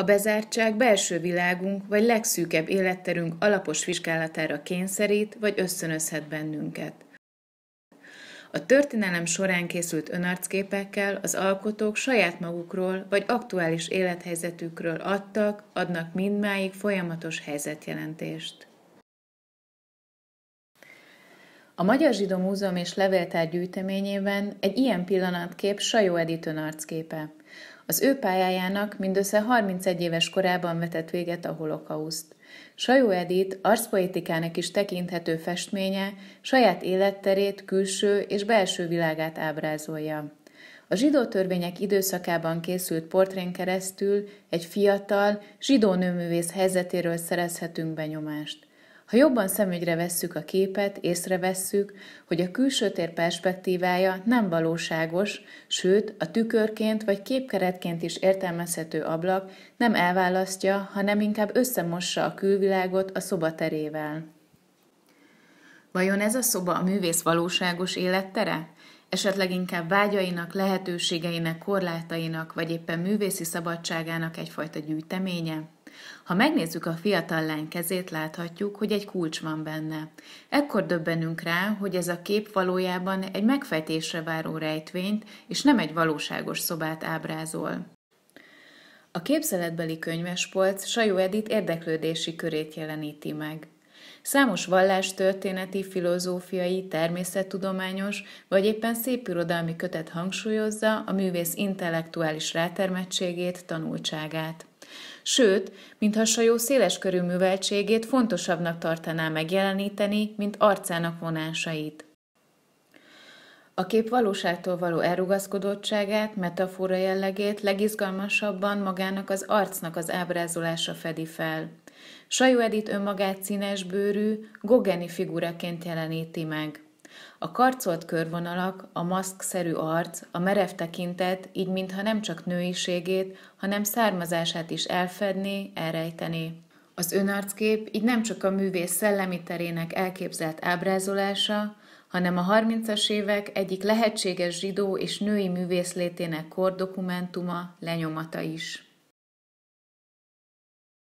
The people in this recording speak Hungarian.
A bezártság belső világunk vagy legszűkebb életterünk alapos vizsgálatára kényszerít vagy összönözhet bennünket. A történelem során készült önarcképekkel az alkotók saját magukról vagy aktuális élethelyzetükről adtak, adnak mindmáig folyamatos helyzetjelentést. A Magyar Zsidó Múzeum és Levéltár gyűjteményében egy ilyen pillanatkép Sajó Editön arcképe. Az ő pályájának mindössze 31 éves korában vetett véget a holokauszt. Sajó Edit arcpoetikának is tekinthető festménye saját életterét, külső és belső világát ábrázolja. A zsidó törvények időszakában készült portrén keresztül egy fiatal, zsidó nőművész helyzetéről szerezhetünk benyomást. Ha jobban szemügyre vesszük a képet, észrevesszük, hogy a külső tér perspektívája nem valóságos, sőt, a tükörként vagy képkeretként is értelmezhető ablak nem elválasztja, hanem inkább összemossa a külvilágot a szobaterével. Vajon ez a szoba a művész valóságos élettere? esetleg inkább vágyainak, lehetőségeinek, korlátainak, vagy éppen művészi szabadságának egyfajta gyűjteménye? Ha megnézzük a fiatal lány kezét, láthatjuk, hogy egy kulcs van benne. Ekkor döbbenünk rá, hogy ez a kép valójában egy megfejtésre váró rejtvényt, és nem egy valóságos szobát ábrázol. A képzeletbeli könyvespolc Sajó Edit érdeklődési körét jeleníti meg. Számos vallástörténeti, filozófiai, természettudományos vagy éppen szépirodalmi kötet hangsúlyozza a művész intellektuális rátermettségét, tanultságát. Sőt, mintha Sajó körű műveltségét fontosabbnak tartaná megjeleníteni, mint arcának vonásait. A kép valóságtól való elrugaszkodottságát, metafora jellegét legizgalmasabban magának az arcnak az ábrázolása fedi fel. Sajó Edith önmagát színes bőrű, gogeni figuraként jeleníti meg. A karcolt körvonalak, a maszkszerű arc, a merev tekintet, így mintha nem csak nőiségét, hanem származását is elfedné, elrejtené. Az önarckép így nem csak a művész szellemi terének elképzelt ábrázolása, hanem a 30-as évek egyik lehetséges zsidó és női művészlétének kordokumentuma, lenyomata is.